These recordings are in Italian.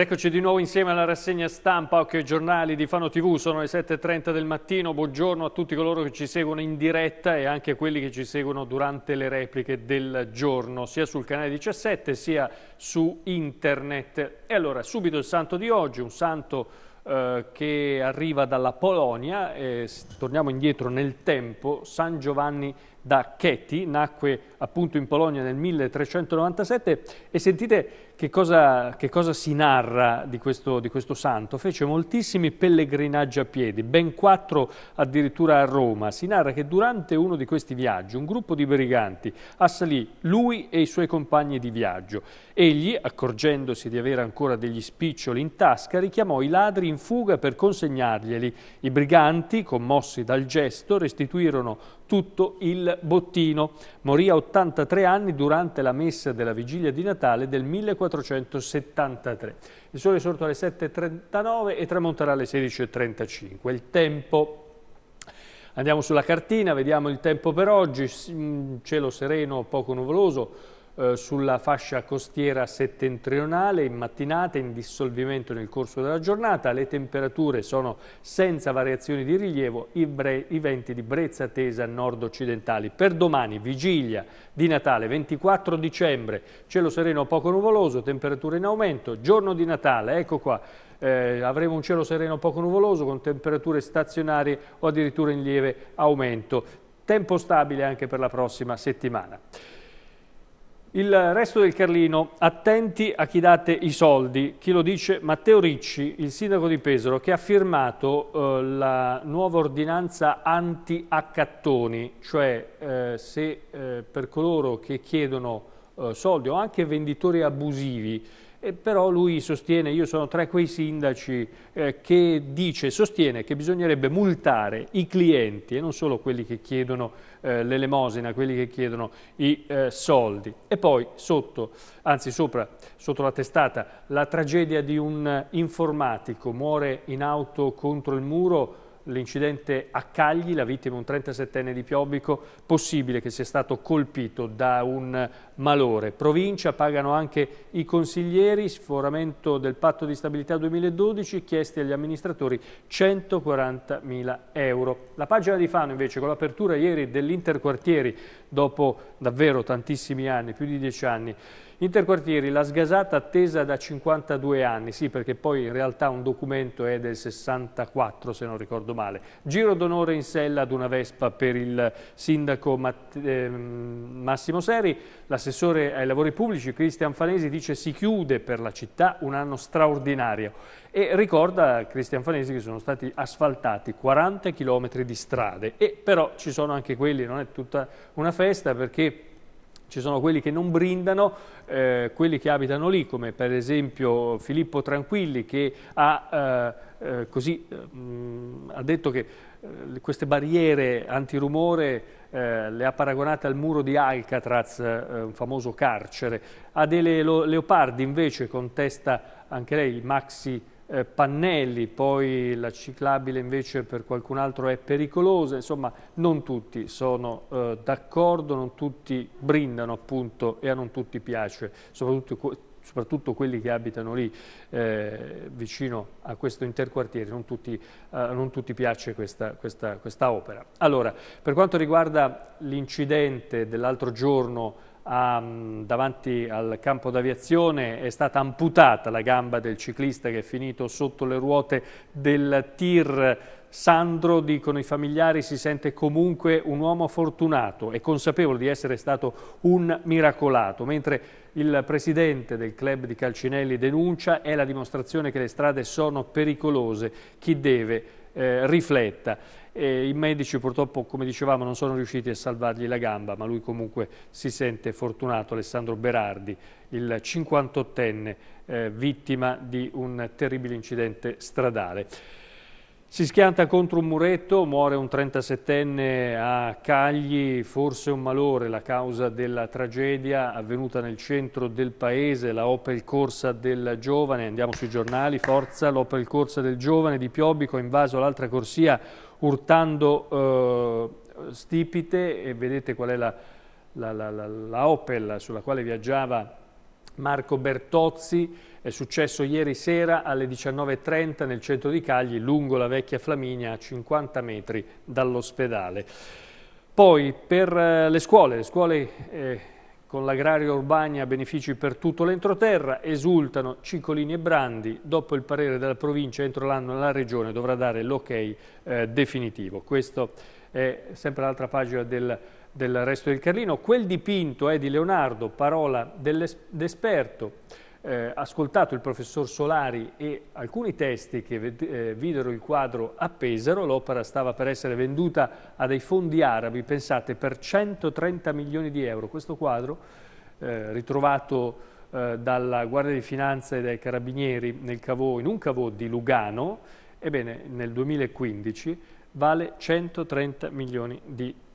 Eccoci di nuovo insieme alla rassegna stampa Occhio ai giornali di Fano TV, sono le 7.30 del mattino, buongiorno a tutti coloro che ci seguono in diretta e anche a quelli che ci seguono durante le repliche del giorno, sia sul canale 17 sia su internet. E allora, subito il santo di oggi, un santo eh, che arriva dalla Polonia, eh, torniamo indietro nel tempo, San Giovanni da Cheti, nacque appunto in Polonia nel 1397 e sentite che cosa, che cosa, si narra di questo, di questo, santo? Fece moltissimi pellegrinaggi a piedi, ben quattro addirittura a Roma. Si narra che durante uno di questi viaggi un gruppo di briganti assalì lui e i suoi compagni di viaggio. Egli, accorgendosi di avere ancora degli spiccioli in tasca, richiamò i ladri in fuga per consegnarglieli. I briganti, commossi dal gesto, restituirono tutto il bottino. Morì a 83 anni durante la messa della vigilia di Natale del 1473. Il sole è sorto alle 7.39 e tramonterà alle 16.35. Il tempo... Andiamo sulla cartina, vediamo il tempo per oggi, mm, cielo sereno, poco nuvoloso, eh, sulla fascia costiera settentrionale in mattinata in dissolvimento nel corso della giornata, le temperature sono senza variazioni di rilievo, i, i venti di brezza tesa nord-occidentali. Per domani, vigilia di Natale, 24 dicembre, cielo sereno poco nuvoloso, temperature in aumento, giorno di Natale, ecco qua, eh, avremo un cielo sereno poco nuvoloso con temperature stazionarie o addirittura in lieve aumento. Tempo stabile anche per la prossima settimana. Il resto del Carlino, attenti a chi date i soldi, chi lo dice Matteo Ricci, il sindaco di Pesaro, che ha firmato eh, la nuova ordinanza anti-accattoni, cioè eh, se eh, per coloro che chiedono eh, soldi o anche venditori abusivi e però lui sostiene, io sono tra quei sindaci eh, che dice, sostiene che bisognerebbe multare i clienti e non solo quelli che chiedono eh, l'elemosina, quelli che chiedono i eh, soldi. E poi sotto, anzi sopra, sotto la testata, la tragedia di un eh, informatico, muore in auto contro il muro, l'incidente a Cagli, la vittima un 37enne di Piobbico, possibile che sia stato colpito da un malore. Provincia pagano anche i consiglieri, sforamento del patto di stabilità 2012, chiesti agli amministratori 140.000 euro. La pagina di Fano invece con l'apertura ieri dell'interquartieri dopo davvero tantissimi anni, più di dieci anni, Interquartieri, la sgasata attesa da 52 anni, sì perché poi in realtà un documento è del 64 se non ricordo male. Giro d'onore in sella ad una Vespa per il sindaco Matt eh, Massimo Seri, l'assessore ai lavori pubblici Cristian Fanesi dice si chiude per la città un anno straordinario e ricorda Cristian Fanesi che sono stati asfaltati 40 km di strade e però ci sono anche quelli, non è tutta una festa perché ci sono quelli che non brindano, eh, quelli che abitano lì, come per esempio Filippo Tranquilli che ha, eh, eh così, eh, mh, ha detto che eh, queste barriere antirumore eh, le ha paragonate al muro di Alcatraz, un famoso carcere. Adele Leopardi invece contesta anche lei il maxi eh, pannelli, poi la ciclabile invece per qualcun altro è pericolosa, insomma non tutti sono eh, d'accordo, non tutti brindano appunto e a non tutti piace, soprattutto, soprattutto quelli che abitano lì eh, vicino a questo interquartiere, non tutti, eh, non tutti piace questa, questa, questa opera. Allora, per quanto riguarda l'incidente dell'altro giorno a, davanti al campo d'aviazione è stata amputata la gamba del ciclista che è finito sotto le ruote del tir Sandro, dicono i familiari, si sente comunque un uomo fortunato e consapevole di essere stato un miracolato, mentre il presidente del club di Calcinelli denuncia è la dimostrazione che le strade sono pericolose, chi deve eh, rifletta e i medici purtroppo, come dicevamo, non sono riusciti a salvargli la gamba, ma lui comunque si sente fortunato, Alessandro Berardi, il 58enne eh, vittima di un terribile incidente stradale. Si schianta contro un muretto, muore un 37enne a Cagli, forse un malore la causa della tragedia avvenuta nel centro del paese, la Opel Corsa del giovane, andiamo sui giornali, forza, l'Opel Corsa del giovane di Piobbico ha invaso l'altra corsia urtando eh, stipite e vedete qual è la, la, la, la Opel sulla quale viaggiava Marco Bertozzi, è successo ieri sera alle 19.30 nel centro di Cagli, lungo la vecchia Flaminia, a 50 metri dall'ospedale. Poi per eh, le scuole, le scuole eh, con l'agraria Urbania benefici per tutto l'entroterra, esultano Ciccolini e Brandi. Dopo il parere della provincia, entro l'anno la regione dovrà dare l'ok eh, definitivo. Questa è sempre l'altra pagina del del resto del Carlino. Quel dipinto è di Leonardo, parola dell'esperto eh, ascoltato il professor Solari e alcuni testi che eh, videro il quadro a Pesaro, l'opera stava per essere venduta a dei fondi arabi, pensate, per 130 milioni di euro. Questo quadro, eh, ritrovato eh, dalla Guardia di Finanza e dai Carabinieri cavo, in un cavò di Lugano, ebbene nel 2015 vale 130 milioni di euro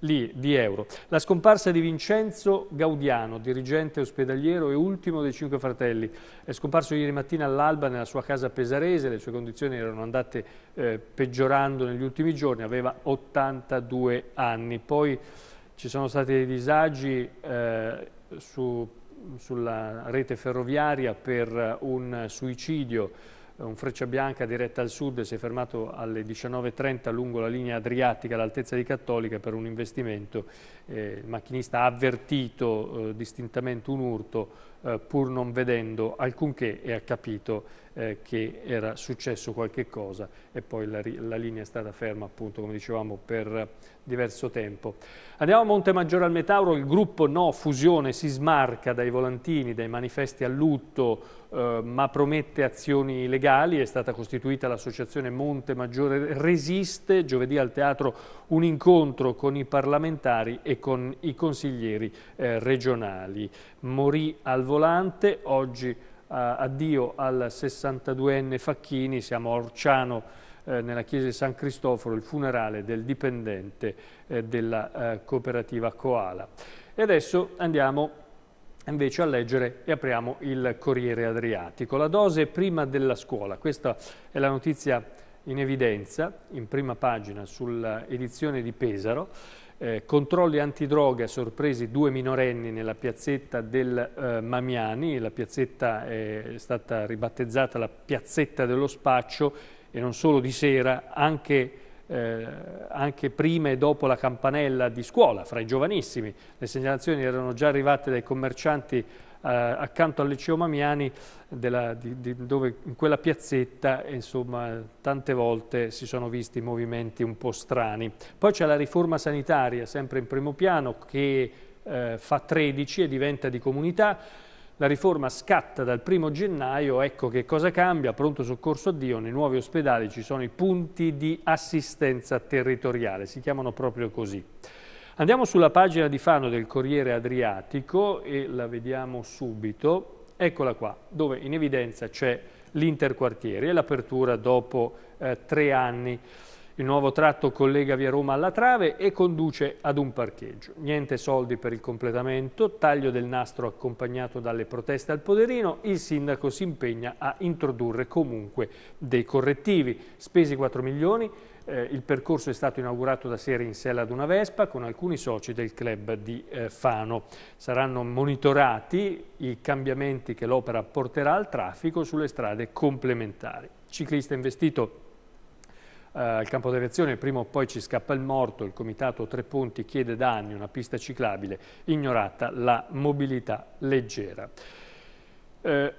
lì, di euro. La scomparsa di Vincenzo Gaudiano, dirigente ospedaliero e ultimo dei cinque fratelli, è scomparso ieri mattina all'alba nella sua casa pesarese, le sue condizioni erano andate eh, peggiorando negli ultimi giorni, aveva 82 anni. Poi ci sono stati dei disagi eh, su, sulla rete ferroviaria per un suicidio eh, un freccia bianca diretta al sud si è fermato alle 19.30 lungo la linea adriatica all'altezza di Cattolica per un investimento. Eh, il macchinista ha avvertito eh, distintamente un urto, eh, pur non vedendo alcunché e ha capito eh, che era successo qualche cosa e poi la, la, linea è stata ferma appunto come dicevamo per diverso tempo. Andiamo a Monte Maggiore al Metauro, il gruppo No Fusione si smarca dai volantini, dai manifesti a lutto eh, ma promette azioni legali, è stata costituita l'associazione Monte Maggiore Resiste, giovedì al teatro un incontro con i parlamentari e con i consiglieri eh, regionali. Morì al volante, oggi eh, addio al 62enne Facchini, siamo a Orciano eh, nella chiesa di San Cristoforo, il funerale del dipendente eh, della eh, cooperativa Coala. E adesso andiamo invece a leggere e apriamo il Corriere Adriatico. La dose prima della scuola, questa è la notizia in evidenza, in prima pagina, sull'edizione di Pesaro, eh, controlli antidroga sorpresi due minorenni nella piazzetta del eh, Mamiani, la piazzetta è stata ribattezzata la piazzetta dello spaccio e non solo di sera, anche, eh, anche prima e dopo la campanella di scuola, fra i giovanissimi. Le segnalazioni erano già arrivate dai commercianti eh, accanto al liceo Mamiani, della, di, di, dove in quella piazzetta insomma, tante volte si sono visti movimenti un po' strani. Poi c'è la riforma sanitaria, sempre in primo piano, che eh, fa 13 e diventa di comunità. La riforma scatta dal primo gennaio, ecco che cosa cambia, pronto soccorso a Dio, nei nuovi ospedali ci sono i punti di assistenza territoriale, si chiamano proprio così. Andiamo sulla pagina di Fano del Corriere Adriatico e la vediamo subito. Eccola qua, dove in evidenza c'è l'interquartiere e l'apertura dopo eh, tre anni. Il nuovo tratto collega via Roma alla Trave e conduce ad un parcheggio. Niente soldi per il completamento, taglio del nastro accompagnato dalle proteste al Poderino, il sindaco si impegna a introdurre comunque dei correttivi. Spesi 4 milioni, eh, il percorso è stato inaugurato da sera in sella ad una Vespa con alcuni soci del club di eh, Fano. Saranno monitorati i cambiamenti che l'opera porterà al traffico sulle strade complementari. Ciclista investito eh, al campo di d'aviazione prima o poi ci scappa il morto, il comitato Tre Ponti chiede da anni una pista ciclabile, ignorata la mobilità leggera. Eh,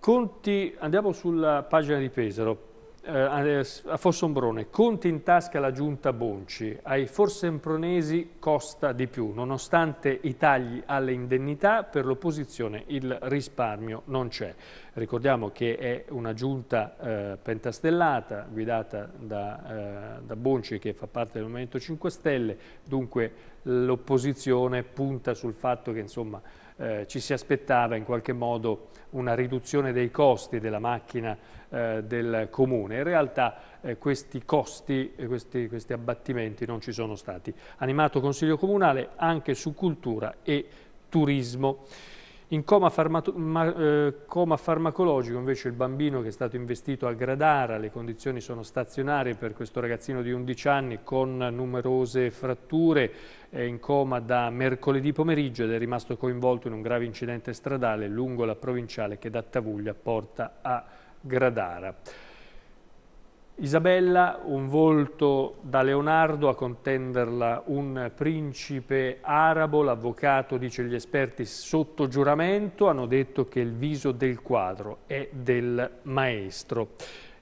Conti, andiamo sulla pagina di Pesaro, eh, eh a Fossombrone, conti in tasca la giunta Bonci, ai forsempronesi costa di più, nonostante i tagli alle indennità per l'opposizione il risparmio non c'è. Ricordiamo che è una giunta eh, pentastellata guidata da, eh, da Bonci che fa parte del Movimento 5 Stelle, dunque l'opposizione punta sul fatto che insomma eh, ci si aspettava in qualche modo una riduzione dei costi della macchina eh, del comune. In realtà eh, questi costi, eh, questi, questi abbattimenti non ci sono stati. Animato Consiglio Comunale anche su cultura e turismo. In coma, ma, eh, coma, farmacologico invece il bambino che è stato investito a Gradara, le condizioni sono stazionarie per questo ragazzino di 11 anni con numerose fratture, è in coma da mercoledì pomeriggio ed è rimasto coinvolto in un grave incidente stradale lungo la provinciale che da Tavuglia porta a Gradara. Isabella, un volto da Leonardo a contenderla un principe arabo, l'avvocato, dice gli esperti, sotto giuramento, hanno detto che il viso del quadro è del maestro.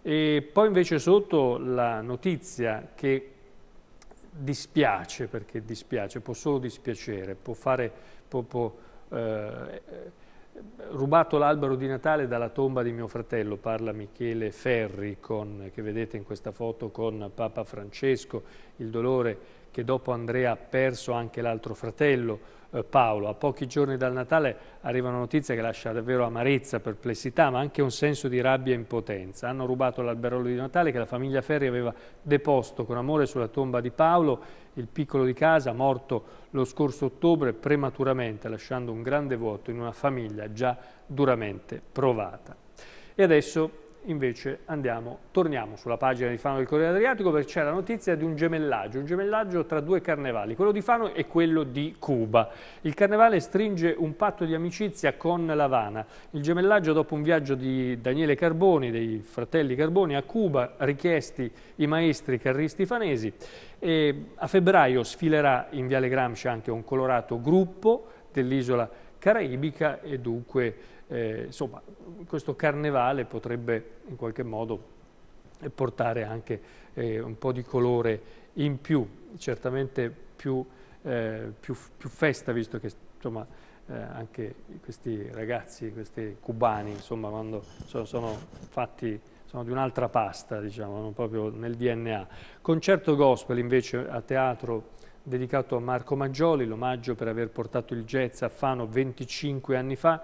E poi invece sotto la notizia che dispiace, perché dispiace, può solo dispiacere, può fare... Può, può, eh, rubato l'albero di Natale dalla tomba di mio fratello, parla Michele Ferri, con, che vedete in questa foto con Papa Francesco, il dolore che dopo Andrea ha perso anche l'altro fratello, eh, Paolo. A pochi giorni dal Natale arriva una notizia che lascia davvero amarezza, perplessità, ma anche un senso di rabbia e impotenza. Hanno rubato l'alberolo di Natale che la famiglia Ferri aveva deposto con amore sulla tomba di Paolo, il piccolo di casa, morto lo scorso ottobre prematuramente, lasciando un grande vuoto in una famiglia già duramente provata. E adesso invece andiamo, torniamo sulla pagina di Fano del Corriere Adriatico perché c'è la notizia di un gemellaggio, un gemellaggio tra due carnevali, quello di Fano e quello di Cuba. Il carnevale stringe un patto di amicizia con l'Havana. Il gemellaggio dopo un viaggio di Daniele Carboni, dei fratelli Carboni, a Cuba, richiesti i maestri carristi fanesi. E a febbraio sfilerà in Viale Gramsci anche un colorato gruppo dell'isola caraibica e dunque eh, insomma, questo carnevale potrebbe in qualche modo portare anche eh, un po' di colore in più, certamente più, eh, più, più festa, visto che insomma, eh, anche questi ragazzi, questi cubani, insomma, quando, so, sono, fatti sono di un'altra pasta, diciamo, non proprio nel DNA. Concerto gospel invece a teatro dedicato a Marco Maggioli, l'omaggio per aver portato il jazz a Fano 25 anni fa,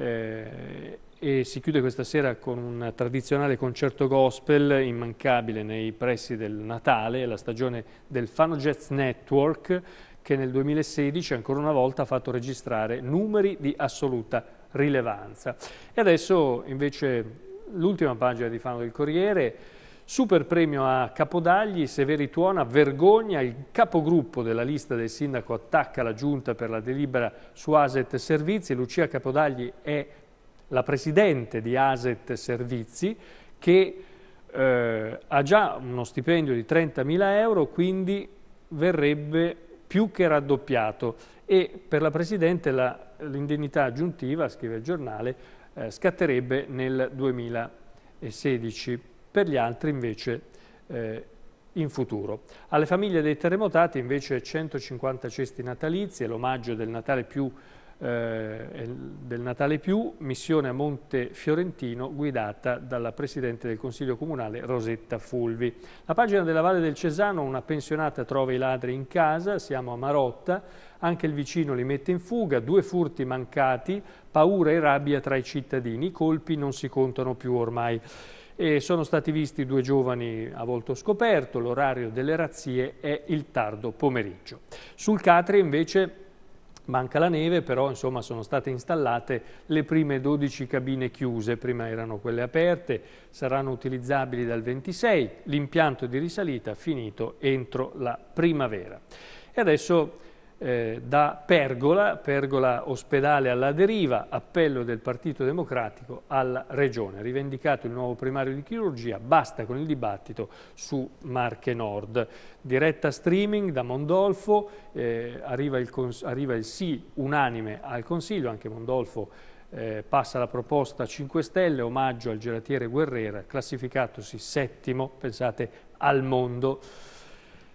eh, e si chiude questa sera con un tradizionale concerto gospel immancabile nei pressi del Natale, la stagione del Fano Jazz Network che nel 2016 ancora una volta ha fatto registrare numeri di assoluta rilevanza. E adesso invece l'ultima pagina di Fano del Corriere Super premio a Capodagli, Severi Tuona, vergogna, il capogruppo della lista del sindaco attacca la giunta per la delibera su Aset Servizi, Lucia Capodagli è la presidente di Aset Servizi che eh, ha già uno stipendio di 30.000 euro, quindi verrebbe più che raddoppiato e per la presidente l'indennità aggiuntiva, scrive il giornale, eh, scatterebbe nel 2016 per gli altri invece eh, in futuro. Alle famiglie dei terremotati invece 150 cesti natalizi, è l'omaggio del Natale più eh, del Natale Più, missione a Monte Fiorentino guidata dalla Presidente del Consiglio Comunale Rosetta Fulvi. La pagina della Valle del Cesano, una pensionata trova i ladri in casa, siamo a Marotta, anche il vicino li mette in fuga, due furti mancati, paura e rabbia tra i cittadini, i colpi non si contano più ormai. E sono stati visti due giovani a volto scoperto, l'orario delle razzie è il tardo pomeriggio. Sul Catria invece Manca la neve, però insomma, sono state installate le prime 12 cabine chiuse, prima erano quelle aperte, saranno utilizzabili dal 26, l'impianto di risalita finito entro la primavera. E adesso eh, da Pergola, Pergola ospedale alla deriva, appello del Partito Democratico alla Regione. Rivendicato il nuovo primario di chirurgia, basta con il dibattito su Marche Nord. Diretta streaming da Mondolfo, eh, arriva, il arriva, il sì unanime al Consiglio, anche Mondolfo eh, passa la proposta 5 Stelle, omaggio al gelatiere Guerrera, classificatosi settimo, pensate, al mondo.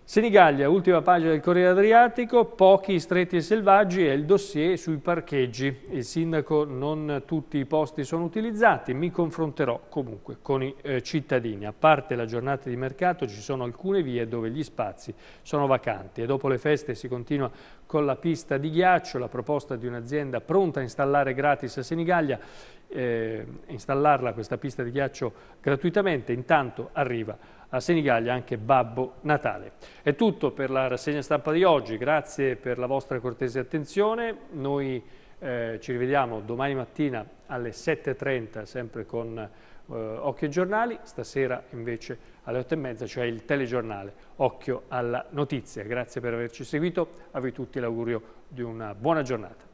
Senigallia, ultima pagina del Corriere Adriatico, pochi stretti e selvaggi e il dossier sui parcheggi. Il sindaco non tutti i posti sono utilizzati, mi confronterò comunque con i eh, cittadini. A parte la giornata di mercato ci sono alcune vie dove gli spazi sono vacanti e dopo le feste si continua con la pista di ghiaccio, la proposta di un'azienda pronta a installare gratis a Senigallia, eh, installarla questa pista di ghiaccio gratuitamente, intanto arriva a Senigallia anche Babbo Natale. È tutto per la rassegna stampa di oggi, grazie per la vostra cortese attenzione, noi eh, ci rivediamo domani mattina alle 7.30 sempre con eh, Occhio ai giornali, stasera invece alle 8.30 cioè il telegiornale Occhio alla notizia. Grazie per averci seguito, a voi tutti l'augurio di una buona giornata.